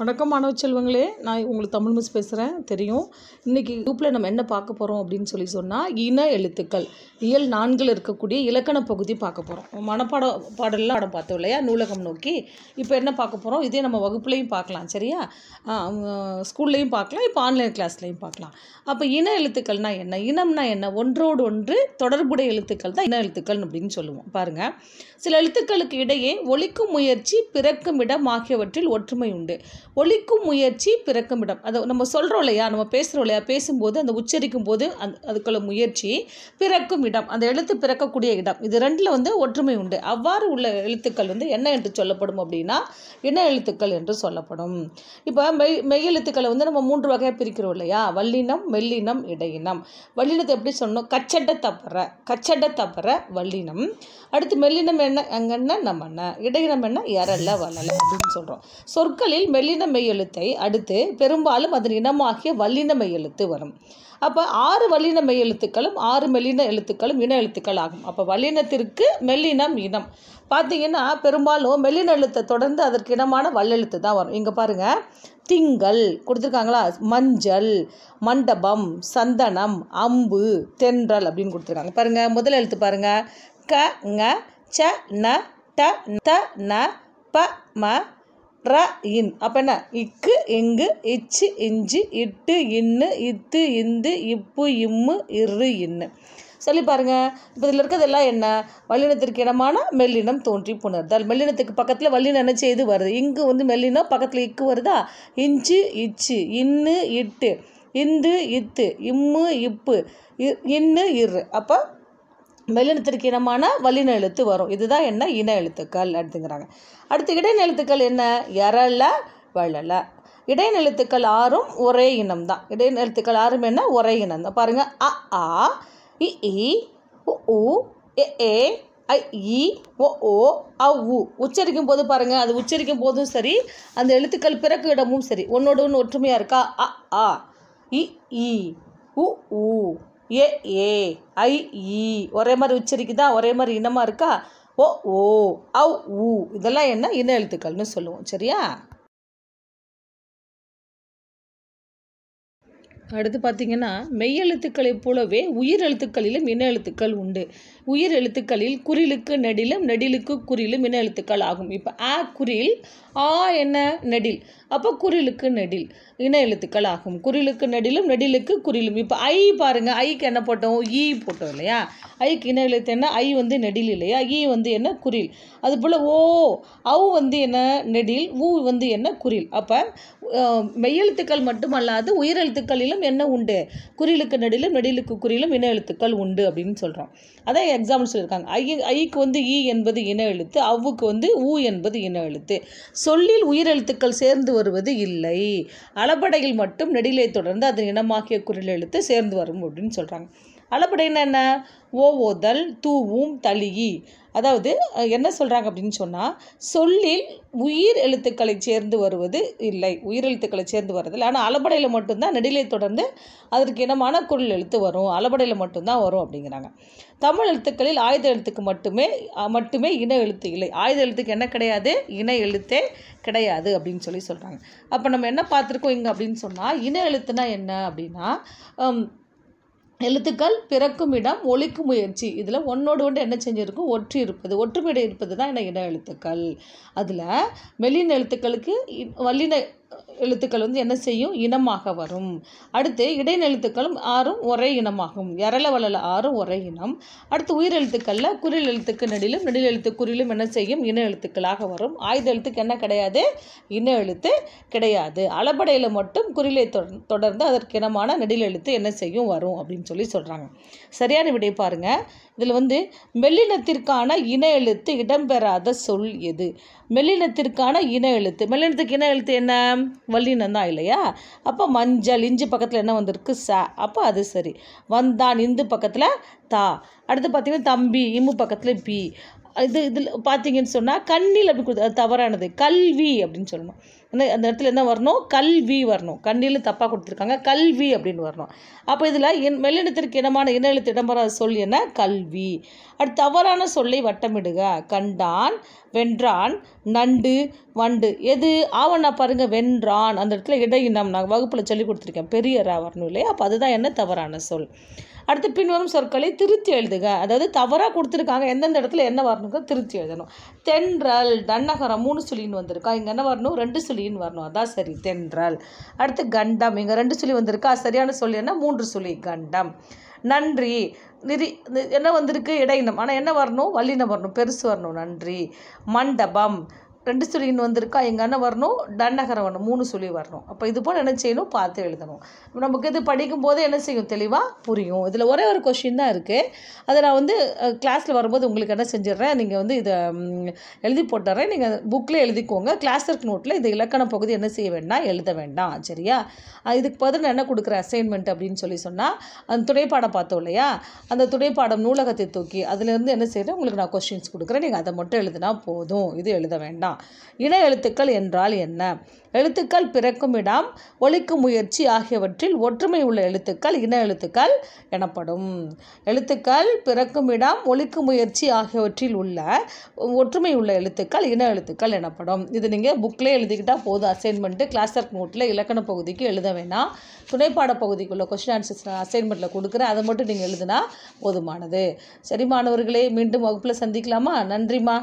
வணக்கம் மாணவ செல்வங்களே நான் உங்களுக்கு தமிழ் மிஸ் பேசுகிறேன் தெரியும் இன்றைக்கி குரூப்பில் நம்ம என்ன பார்க்க போகிறோம் அப்படின்னு சொல்லி சொன்னால் இன எழுத்துக்கள் இயல் நான்கில் இருக்கக்கூடிய இலக்கண பகுதி பார்க்க போகிறோம் மனப்பாட பாடலாம் படம் பார்த்தோம் இல்லையா நூலகம் நோக்கி இப்போ என்ன பார்க்க போகிறோம் இதே நம்ம வகுப்புலையும் பார்க்கலாம் சரியா ஸ்கூல்லையும் பார்க்கலாம் இப்போ ஆன்லைன் கிளாஸ்லையும் பார்க்கலாம் அப்போ இன எழுத்துக்கள்னா என்ன இனம்னா என்ன ஒன்றோடு ஒன்று தொடர்புடைய எழுத்துக்கள் தான் இன எழுத்துக்கள் அப்படின்னு சொல்லுவோம் பாருங்கள் சில எழுத்துக்களுக்கு இடையே ஒழிக்கும் முயற்சி பிறக்கும் இடம் ஆகியவற்றில் ஒற்றுமை உண்டு ஒழிக்கும் முயற்சி பிறக்குமிடம் அதை நம்ம சொல்கிறோம் இல்லையா நம்ம பேசுகிறோம் இல்லையா பேசும்போது அந்த உச்சரிக்கும் போது அந் அதுக்குள்ள முயற்சி பிறக்கும் இடம் அந்த எழுத்து பிறக்கக்கூடிய இடம் இது ரெண்டில் வந்து ஒற்றுமை உண்டு அவ்வாறு உள்ள எழுத்துக்கள் வந்து என்ன என்று சொல்லப்படும் அப்படின்னா இன எழுத்துக்கள் என்று சொல்லப்படும் இப்போ மெய் மெய் எழுத்துக்களை வந்து நம்ம மூன்று வகையாக பிரிக்கிறோம் இல்லையா வல்லினம் மெல்லினம் இடையினம் வல்லினத்தை எப்படி சொன்னோம் கச்சட தப்புற கச்சட தப்புற வல்லினம் அடுத்து மெல்லினம் என்ன அங்கன்னா நம்ம என்ன இடையினம் என்ன எரல்ல வளல அப்படின்னு சொல்கிறோம் சொற்களில் மெல்லினம் மெய் மெய்யெழுத்தை அடுத்து பெரும்பாலும் அதன் இனமாகிய வல்லின மெய்யெழுத்து வரும் அப்போ ஆறு வல்லின மெய்யெழுத்துக்களும் ஆறு மெல்லின எழுத்துக்களும் இன எழுத்துக்கள் ஆகும் அப்போ வல்லினத்திற்கு மெல்லினம் இனம் பார்த்தீங்கன்னா பெரும்பாலும் மெல்லின எழுத்தை தொடர்ந்து அதற்கு இனமான வல்லெழுத்து தான் வரும் இங்கே பாருங்கள் திங்கள் கொடுத்துருக்காங்களா மஞ்சள் மண்டபம் சந்தனம் அம்பு தென்றல் அப்படின்னு கொடுத்துருக்காங்க பாருங்கள் முதல் எழுத்து பாருங்கள் க ங ச ந ட த ந ப ம ர இன் அப்போ என்ன இக்கு இங்கு இச்சு இஞ்சி இட்டு இன்னு இத்து இந்து இப்பு இம்மு இரு இன்னு சொல்லி பாருங்கள் இப்போ இதில் இருக்கிறதெல்லாம் என்ன வல்லினத்திற்கு இடமான மெல்லினம் தோன்றி புணர்தல் மெல்லினத்துக்கு பக்கத்தில் வல்லினம் என்ன செய்து வருது இங்கு வந்து மெல்லினம் பக்கத்தில் இக்கு வருதா இஞ்சு இச்சு இன்னு இட்டு இந்து இத்து இம்மு இப்பு இன்னு இரு அப்போ மெல்லினத்திற்கு இனமான வலின எழுத்து வரும் இதுதான் என்ன இன எழுத்துக்கள் அப்படிங்கிறாங்க அடுத்து இடைநெழுத்துக்கள் என்ன எரல வளல இடைநெழுத்துக்கள் ஆறும் ஒரே இனம் தான் இடைநெழுத்துக்கள் ஆறும் என்ன ஒரே இனம் தான் பாருங்கள் அ ஆ இ உ ஏ ஏ ஐ இ ஓ ஓ அ உ உச்சரிக்கும் போது பாருங்கள் அது உச்சரிக்கும் போதும் சரி அந்த எழுத்துக்கள் பிறக்கு இடமும் சரி ஒன்றோட ஒன்று ஒற்றுமையாக இருக்கா அ ஆ இ இ உ ஏ ஏ ஐ இ ஒரே மாதிரி உச்சரிக்குதா ஒரே மாதிரி இனமாக இருக்கா ஓ ஓ அவ் ஊ இதெல்லாம் என்ன இன எழுத்துக்கள்னு சொல்லுவோம் சரியா அடுத்து மெய் மெய்யெழுத்துக்களைப் போலவே உயிர் எழுத்துக்களிலும் இன எழுத்துக்கள் உண்டு உயிர் எழுத்துக்களில் குறிலுக்கு நெடிலும் நெடிலுக்கு குறிலும் இன எழுத்துக்கள் ஆகும் இப்போ ஆ குரில் ஆ என்ன நெடில் அப்போ குரிலுக்கு நெடில் இன எழுத்துக்கள் ஆகும் குரிலுக்கு நெடிலும் நெடிலுக்கு குறிலும் இப்போ ஐ பாருங்கள் ஐக்கு என்ன போட்டோம் ஈ போட்டோம் இல்லையா ஐக்கு இன எழுத்து என்ன ஐ வந்து நெடில் இல்லையா ஈ வந்து என்ன குரில் அதுபோல் ஓ அவ் வந்து என்ன நெடில் ஊ வந்து என்ன குரில் அப்போ மெய்யெழுத்துக்கள் மட்டுமல்லாது உயிரெழுத்துக்களிலும் என்ன உண்டு குறிலுக்கு நெடிலும் நெடிலுக்கு குறிலும் இன எழுத்துக்கள் உண்டு அப்படின்னு சொல்கிறோம் அதான் எக்ஸாம்பிள் சொல்லியிருக்காங்க ஐ ஐக்கு வந்து ஈ என்பது இன எழுத்து அவுக்கு வந்து ஊ என்பது இன எழுத்து சொல்லில் உயிரெழுத்துக்கள் சேர்ந்து வருவது இல்லை அளபடையில் மட்டும் நெடிலை தொடர்ந்து அதன் இனமாகிய குரல் எழுத்து சேர்ந்து வரும் அப்படின்னு சொல்கிறாங்க அளபடின்னா என்ன ஓதல் தூவும் தளியி அதாவது என்ன சொல்கிறாங்க அப்படின்னு சொன்னால் சொல்லில் உயிர் எழுத்துக்களை சேர்ந்து வருவது இல்லை உயிர் எழுத்துக்களை சேர்ந்து வரதில்லை ஆனால் அளபடையில் மட்டும்தான் நெடிலை தொடர்ந்து அதற்கு இனமான குரல் எழுத்து வரும் அளபடையில் மட்டும்தான் வரும் அப்படிங்கிறாங்க தமிழ் எழுத்துக்களில் ஆயுத எழுத்துக்கு மட்டுமே மட்டுமே இன எழுத்து இல்லை ஆயுத எழுத்துக்கு என்ன கிடையாது இன எழுத்தே கிடையாது அப்படின்னு சொல்லி சொல்கிறாங்க அப்போ நம்ம என்ன பார்த்துருக்கோம் இங்கே அப்படின்னு சொன்னால் இன எழுத்துனா என்ன அப்படின்னா எழுத்துக்கள் பிறக்கும் இடம் ஒழிக்கும் முயற்சி இதில் ஒன்னோடு ஒன்று என்ன செஞ்சுருக்கும் ஒற்றி இருப்பது ஒற்றுமையிட இருப்பது தான் என்ன இன எழுத்துக்கள் அதில் மெல்லின எழுத்துக்களுக்கு வல்லின எழுத்துக்கள் வந்து என்ன செய்யும் இனமாக வரும் அடுத்து இடைநெழுத்துக்களும் ஆறும் ஒரே இனமாகும் இரள வளல ஆறும் ஒரே இனம் அடுத்து உயிர் எழுத்துக்களில் எழுத்துக்கு நெடிலும் நெடில் எழுத்து குறிலும் என்ன செய்யும் இன எழுத்துக்களாக வரும் ஆயுத எழுத்துக்கு என்ன கிடையாது இன எழுத்து கிடையாது அளபடையில் மட்டும் குறிலை தொடர்ந்து அதற்கு இனமான நெடில் எழுத்து என்ன செய்யும் வரும் அப்படின்னு சொல்லி சொல்கிறாங்க சரியான விடை பாருங்கள் இதில் வந்து மெல்லினத்திற்கான இன எழுத்து இடம்பெறாத சொல் எது மெல்லினத்திற்கான இன எழுத்து மெல்லினத்துக்கு இன எழுத்து என்ன வல்லினம் தான் இல்லையா அப்போ மஞ்சள் இஞ்சி பக்கத்தில் என்ன வந்திருக்கு ச அப்போ அது சரி வந்தான் இந்து பக்கத்தில் தா அடுத்து பார்த்தீங்கன்னா தம்பி இம்மு பக்கத்தில் பி இது இதில் பார்த்தீங்கன்னு சொன்னால் கண்ணில் அப்படி கொடுத்து தவறானது கல்வி அப்படின்னு சொல்லணும் அந்த அந்த இடத்துல என்ன வரணும் கல்வி வரணும் கண்ணில் தப்பாக கொடுத்துருக்காங்க கல்வி அப்படின்னு வரணும் அப்போ இதில் என் மெல்லிடத்திற்கு இனமான இன எழுத்து இடம்பெறாத சொல் என்ன கல்வி அடுத்து தவறான சொல்லை வட்டமிடுக கண்டான் வென்றான் நண்டு வண்டு எது ஆவணா பாருங்கள் வென்றான் அந்த இடத்துல இடையினம் நான் வகுப்பில் சொல்லி கொடுத்துருக்கேன் பெரியராக வரணும் இல்லையா அப்போ அதுதான் என்ன தவறான சொல் அடுத்து பின்வரும் சொற்களை திருத்தி எழுதுக அதாவது தவறாக கொடுத்துருக்காங்க எந்தெந்த இடத்துல என்ன வரணுங்க திருத்தி எழுதணும் தென்றல் தன்னகரம் மூணு சுழின்னு வந்திருக்கா இங்கே என்ன வரணும் ரெண்டு சுழின்னு வரணும் அதான் சரி தென்றல் அடுத்து கண்டம் இங்கே ரெண்டு சுழி வந்திருக்கா சரியான சொல்லி என்ன மூன்று சுழி கண்டம் நன்றி நிதி என்ன வந்திருக்கு இடையினம் ஆனால் என்ன வரணும் வல்லினம் வரணும் பெருசு வரணும் நன்றி மண்டபம் ரெண்டு சுழின்னு வந்திருக்கா எங்கள் அண்ணன் வரணும் டன்னகரம் வரணும் மூணு சுழி வரணும் அப்போ இது போல் என்ன செய்யணும் பார்த்து எழுதணும் நமக்கு இது படிக்கும் போது என்ன செய்யும் தெளிவாக புரியும் இதில் ஒரே ஒரு கொஷின் தான் இருக்குது அதை நான் வந்து கிளாஸில் வரும்போது உங்களுக்கு என்ன செஞ்சிடுறேன் நீங்கள் வந்து இதை எழுதி போட்டுறேன் நீங்கள் புக்கில் எழுதிக்கோங்க கிளாஸ் இருக்க நோட்டில் இந்த இலக்கண பகுதி என்ன செய்ய வேண்டாம் எழுத வேண்டாம் சரியா இதுக்கு பதில் என்ன கொடுக்குற அசைன்மெண்ட் அப்படின்னு சொல்லி சொன்னால் அந்த துணைப்பாடம் பார்த்தோம் இல்லையா அந்த துணைப்பாடம் நூலகத்தை தூக்கி அதுலேருந்து என்ன செய்கிறேன் உங்களுக்கு நான் கொஷின்ஸ் கொடுக்குறேன் நீங்கள் அதை மட்டும் எழுதினா போதும் இது எழுத வேண்டாம் இன எழுத்துக்கள் என்றால் என்ன எழுத்துக்கள் பிறக்கும் இடம் ஒழிக்கும் முயற்சி ஆகியவற்றில் ஒற்றுமை உள்ள எழுத்துக்கள் இன எழுத்துக்கள் எனப்படும் எழுத்துக்கள் பிறக்கும் இடம் ஒழிக்கும் முயற்சி ஆகியவற்றில் உள்ள ஒற்றுமை உள்ள எழுத்துக்கள் இன எழுத்துக்கள் எனப்படும் இது நீங்கள் புக்கில் எழுதிக்கிட்டால் போதும் அசைன்மெண்ட்டு கிளாஸ் ஒர்க் நோட்டில் இலக்கண பகுதிக்கு எழுத வேணாம் துணைப்பாட பகுதிக்குள்ள கொஸ்டின் ஆன்சர்ஸ் அசைன்மெண்ட்டில் கொடுக்குறேன் அதை மட்டும் நீங்கள் எழுதுனா போதுமானது சரி மாணவர்களே மீண்டும் வகுப்பில் சந்திக்கலாமா நன்றிம்மா